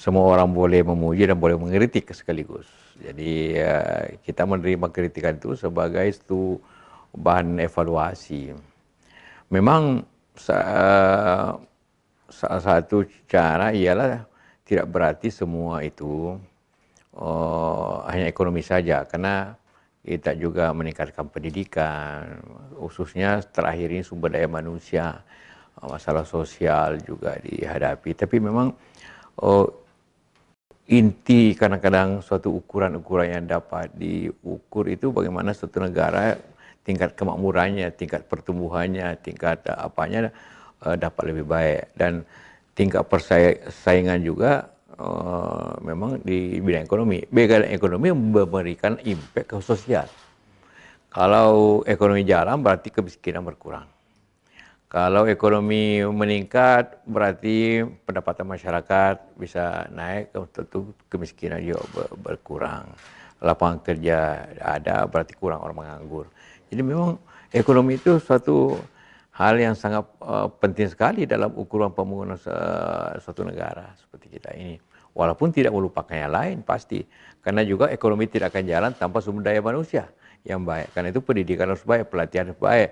semua orang boleh memuji dan boleh mengkritik sekaligus. Jadi ya, kita menerima kritikan itu sebagai satu bahan evaluasi. Memang salah satu cara ialah tidak berarti semua itu eh, hanya ekonomi saja karena kita juga meningkatkan pendidikan khususnya terakhir ini sumber daya manusia masalah sosial juga dihadapi tapi memang eh, inti kadang-kadang suatu ukuran-ukuran yang dapat diukur itu bagaimana suatu negara tingkat kemakmurannya, tingkat pertumbuhannya, tingkat eh, apanya uh, dapat lebih baik dan tingkat persaingan juga uh, memang di bidang ekonomi. Bidang ekonomi memberikan impact ke sosial. Kalau ekonomi jalan berarti kemiskinan berkurang. Kalau ekonomi meningkat, berarti pendapatan masyarakat bisa naik, tentu kemiskinan juga berkurang. Lapangan kerja ada, berarti kurang orang menganggur. Jadi memang ekonomi itu suatu hal yang sangat uh, penting sekali dalam ukuran pembangunan uh, suatu negara seperti kita ini. Walaupun tidak melupakan yang lain pasti, karena juga ekonomi tidak akan jalan tanpa sumber daya manusia yang baik. Karena itu pendidikan harus baik, pelatihan harus baik.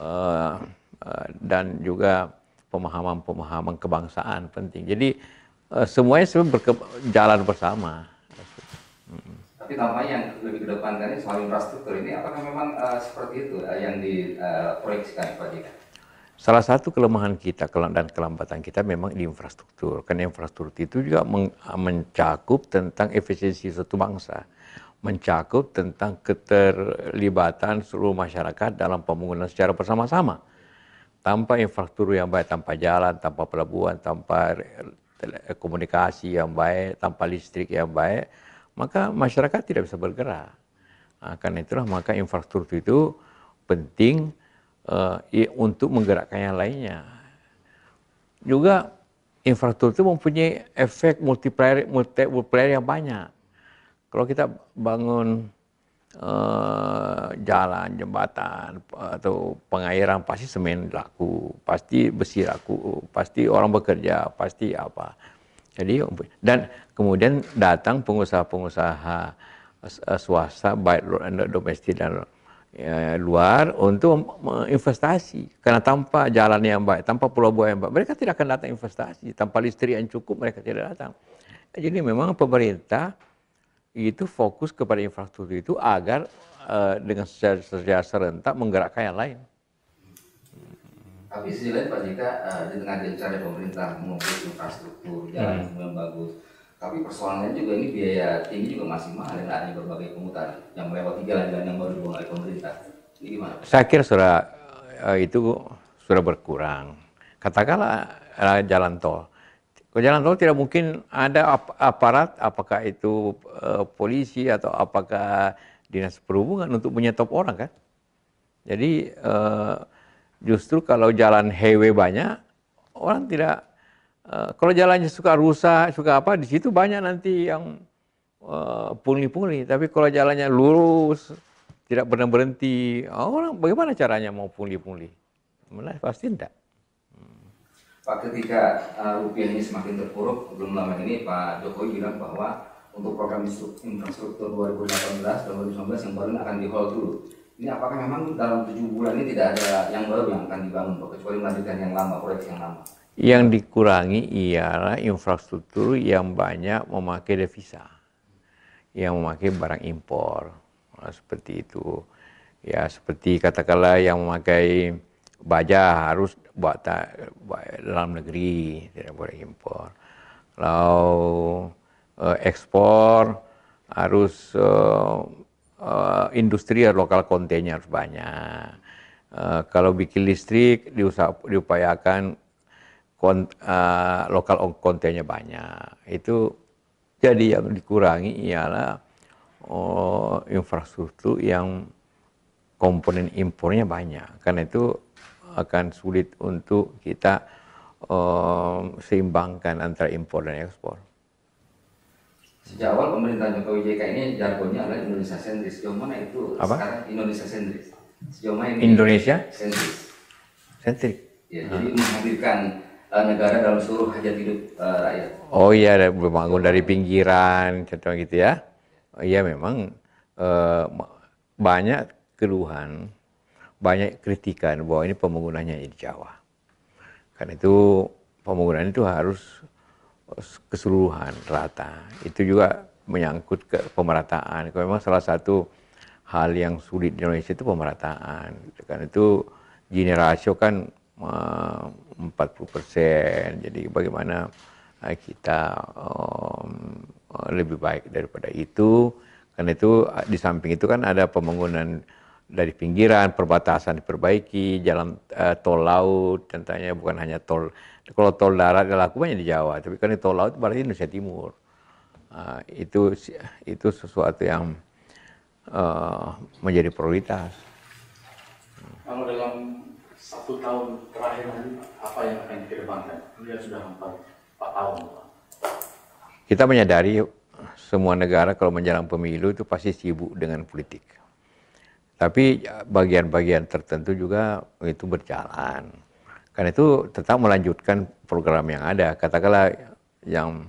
Uh, Eh, dan juga pemahaman-pemahaman kebangsaan penting. Jadi eh, semuanya sebenarnya berjalan bersama. Tapi tampaknya yang lebih ke kedepankan soal infrastruktur ini apakah memang uh, seperti itu uh, yang diproyeksikan uh, Pak Jika? Salah satu kelemahan kita dan kelambatan kita memang di infrastruktur. Karena infrastruktur itu juga mencakup tentang efisiensi suatu bangsa mencakup tentang keterlibatan seluruh masyarakat dalam pembangunan secara bersama-sama tanpa infrastruktur yang baik, tanpa jalan, tanpa pelabuhan, tanpa komunikasi yang baik, tanpa listrik yang baik, maka masyarakat tidak bisa bergerak. Nah, karena itulah maka infrastruktur itu penting uh, untuk menggerakkan yang lainnya. Juga infrastruktur itu mempunyai efek multiplier, multiplier yang banyak. Kalau kita bangun Eh, jalan, jembatan, atau pengairan pasti semen laku, pasti besi laku, pasti orang bekerja, pasti apa. Jadi dan kemudian datang pengusaha-pengusaha eh, swasta baik eh, domestik dan luar untuk investasi karena tanpa jalan yang baik, tanpa pulau buaya yang baik, mereka tidak akan datang investasi, tanpa listrik yang cukup mereka tidak datang. Jadi memang pemerintah itu fokus kepada infrastruktur itu agar uh, dengan secara serentak menggerakkan yang lain. Tapi sisi lain Pak Jika uh, di tengah gencarnya pemerintah membangun infrastruktur jalan hmm. yang bagus, tapi persoalannya juga ini biaya tinggi juga masih mahal yang ada berbagai pemutar yang melewati jalan-jalan yang baru dibangun oleh pemerintah. Ini gimana? Saya kira sudah uh, itu sudah berkurang. Katakanlah uh, jalan tol kalau jalan tol tidak mungkin ada ap aparat, apakah itu uh, polisi atau apakah dinas perhubungan untuk menyetop orang kan. Jadi uh, justru kalau jalan highway banyak, orang tidak, uh, kalau jalannya suka rusak, suka apa, di situ banyak nanti yang pungli-pungli. Tapi kalau jalannya lurus, tidak pernah berhenti, orang bagaimana caranya mau pungli-pungli? Pasti tidak. Pak ketika uh, rupiah ini semakin terpuruk belum lama ini Pak Jokowi bilang bahwa untuk program infrastruktur 2018 dan 2019 yang baru akan di hold dulu. Ini apakah memang dalam tujuh bulan ini tidak ada yang baru yang akan dibangun Pak kecuali melanjutkan yang lama proyek yang lama? Yang dikurangi ialah infrastruktur yang banyak memakai devisa, yang memakai barang impor, nah, seperti itu. Ya seperti katakanlah yang memakai baja harus buat dalam negeri tidak boleh impor kalau uh, ekspor harus uh, uh, industri lokal kontennya harus banyak uh, kalau bikin listrik diusah, diupayakan kont, uh, lokal kontennya banyak itu jadi yang dikurangi ialah uh, infrastruktur yang komponen impornya banyak. Karena itu akan sulit untuk kita um, seimbangkan antara impor dan ekspor. Sejak awal pemerintahan Jokowi JK ini jargonnya adalah Indonesia sentris. Sejauh mana itu Apa? sekarang Indonesia sentris? Sejauh mana Indonesia sentris? Sentris. Ya, hmm. jadi menghadirkan uh, negara dalam seluruh hajat hidup uh, rakyat. Oh iya, membangun dari pinggiran, contoh gitu ya. Iya memang uh, banyak keluhan, banyak kritikan bahwa ini pembangunannya di Jawa. Karena itu pembangunan itu harus eh, keseluruhan rata. Itu juga menyangkut ke pemerataan. Memang salah satu hal yang sulit di Indonesia itu pemerataan. Karena itu gini rasio kan 40 eh, persen. Jadi bagaimana eh, kita um, lebih baik daripada itu. Karena itu di samping itu kan ada pembangunan dari pinggiran perbatasan diperbaiki jalan uh, tol laut contohnya bukan hanya tol kalau tol darat banyak di Jawa tapi kan tol laut berarti Indonesia Timur uh, itu itu sesuatu yang uh, menjadi prioritas kalau dalam satu tahun terakhir apa yang akan dikedepankan Ini sudah empat empat tahun kita menyadari semua negara kalau menjalankan pemilu itu pasti sibuk dengan politik tapi ya, bagian-bagian tertentu juga itu berjalan. Karena itu tetap melanjutkan program yang ada. Katakanlah yang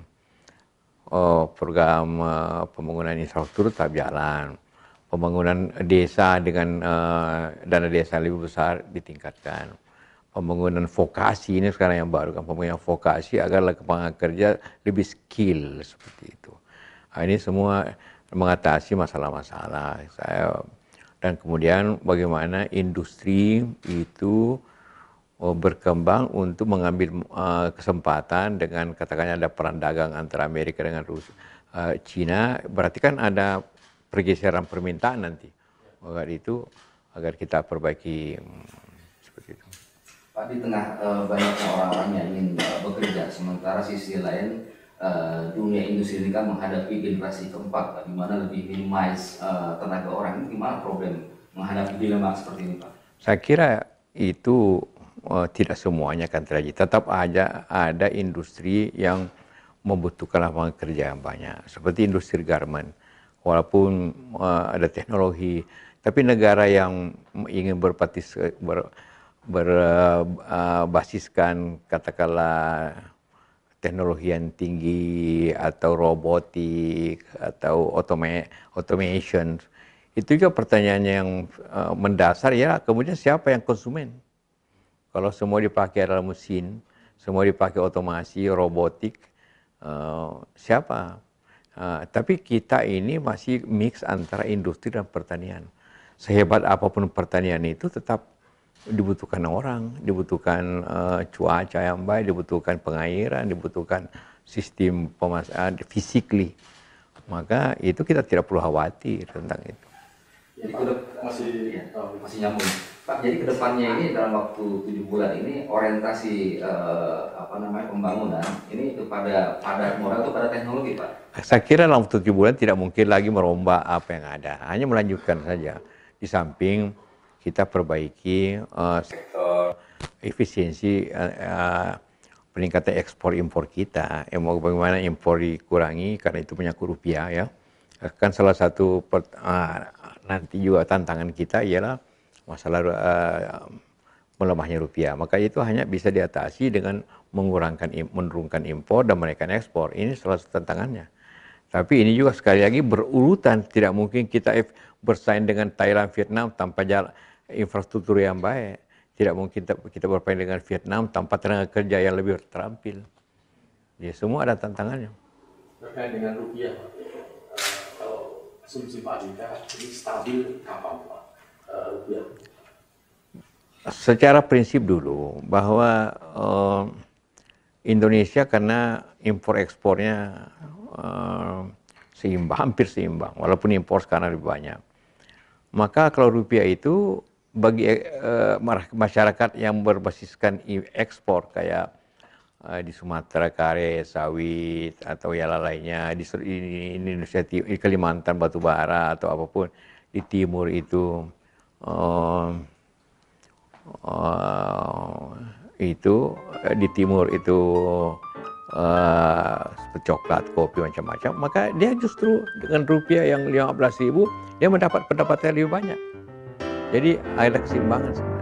oh, program uh, pembangunan infrastruktur tetap jalan. Pembangunan desa dengan uh, dana desa lebih besar ditingkatkan. Pembangunan vokasi ini sekarang yang baru kan pembangunan vokasi agar lapangan kerja lebih skill seperti itu. Nah, ini semua mengatasi masalah-masalah. Saya dan kemudian bagaimana industri itu oh, berkembang untuk mengambil eh, kesempatan dengan katakannya ada perang dagang antara Amerika dengan Rusia, eh, Cina berarti kan ada pergeseran permintaan nanti. Oh, agar itu agar kita perbaiki hmm, seperti itu. Pak di tengah uh, eh, banyak orang-orang yang ingin bekerja, sementara sisi lain Eh, dunia industri ini kan menghadapi generasi keempat, di mana lebih minimize uh, tenaga orang. Ini gimana problem menghadapi dilema seperti ini, Pak? Saya kira itu uh, tidak semuanya akan terjadi. Tetap aja ada industri yang membutuhkan lapangan kerja yang banyak, seperti industri garment. Walaupun uh, ada teknologi, tapi negara yang ingin berpartisipasi ber, berbasiskan uh, katakanlah teknologi yang tinggi atau robotik atau automation itu juga pertanyaan yang uh, mendasar ya kemudian siapa yang konsumen kalau semua dipakai dalam mesin semua dipakai otomasi robotik uh, siapa uh, tapi kita ini masih mix antara industri dan pertanian sehebat apapun pertanian itu tetap dibutuhkan orang, dibutuhkan uh, cuaca yang baik, dibutuhkan pengairan, dibutuhkan sistem pemasaran physically. Eh, Maka itu kita tidak perlu khawatir tentang itu. Jadi ke masih uh, masih nyambung. Pak, jadi kedepannya ini dalam waktu tujuh bulan ini orientasi uh, apa namanya pembangunan ini kepada pada moral atau pada teknologi, Pak? Saya kira dalam tujuh bulan tidak mungkin lagi merombak apa yang ada, hanya melanjutkan saja. Di samping kita perbaiki uh, eh, sektor efisiensi uh, uh, peningkatan ekspor impor kita. Ya, mau bagaimana impor dikurangi karena itu menyangkut rupiah ya. Kan salah satu per, uh, nanti juga tantangan kita ialah masalah uh, melemahnya rupiah. Maka itu hanya bisa diatasi dengan mengurangkan menurunkan impor dan menaikkan ekspor. Ini salah satu tantangannya. Tapi ini juga sekali lagi berurutan, tidak mungkin kita bersaing dengan Thailand, Vietnam tanpa jalan infrastruktur yang baik. Tidak mungkin kita, kita dengan Vietnam tanpa tenaga kerja yang lebih terampil. Ya, semua ada tantangannya. Terkait dengan rupiah, eh, kalau asumsi Pak Andika ini stabil kapan eh, rupiah? Secara prinsip dulu bahwa uh, Indonesia karena impor ekspornya uh, seimbang, hampir seimbang, walaupun impor sekarang lebih banyak. Maka kalau rupiah itu bagi uh, masyarakat yang berbasiskan ekspor kayak uh, di Sumatera kare sawit atau ya lainnya di, di Indonesia di Kalimantan batu bara atau apapun di timur itu uh, uh, itu di timur itu uh, coklat, kopi macam-macam, maka dia justru dengan rupiah yang 15 ribu dia mendapat pendapatan lebih banyak jadi ada keseimbangan.